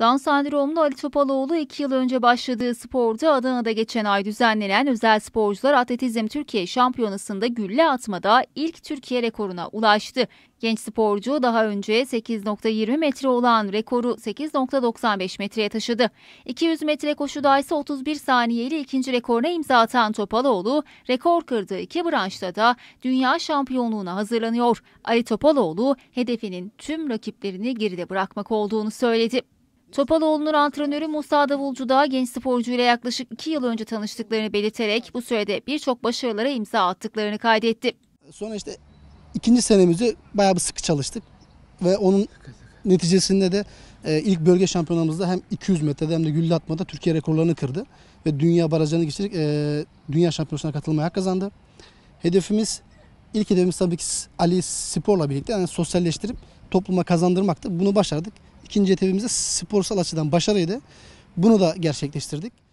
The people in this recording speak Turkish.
Dan sendromlu Ali Topaloğlu 2 yıl önce başladığı sporda Adana'da geçen ay düzenlenen Özel Sporcular Atletizm Türkiye Şampiyonası'nda gülle atmada ilk Türkiye rekoruna ulaştı. Genç sporcu daha önce 8.20 metre olan rekoru 8.95 metreye taşıdı. 200 metre koşuda ise 31 saniyeli ikinci rekoruna imza atan Topaloğlu, rekor kırdığı iki branşta da dünya şampiyonluğuna hazırlanıyor. Ali Topaloğlu hedefinin tüm rakiplerini geride bırakmak olduğunu söyledi. Topaloğlu'nun antrenörü Musa Davulcu da genç sporcuyla yaklaşık 2 yıl önce tanıştıklarını belirterek bu sürede birçok başarılara imza attıklarını kaydetti. Sonra işte ikinci senemizi bayağı bir sıkı çalıştık ve onun neticesinde de e, ilk bölge şampiyonamızda hem 200 metrede hem de gülle atmada Türkiye rekorlarını kırdı ve dünya barajını geçerek e, dünya şampiyonasına katılmaya hak kazandı. Hedefimiz ilk hedefimiz tabii ki Ali Spor'la birlikte yani sosyalleştirip topluma kazandırmaktı. Bunu başardık. İkinci hedefimiz sporsal açıdan başarıydı. Bunu da gerçekleştirdik.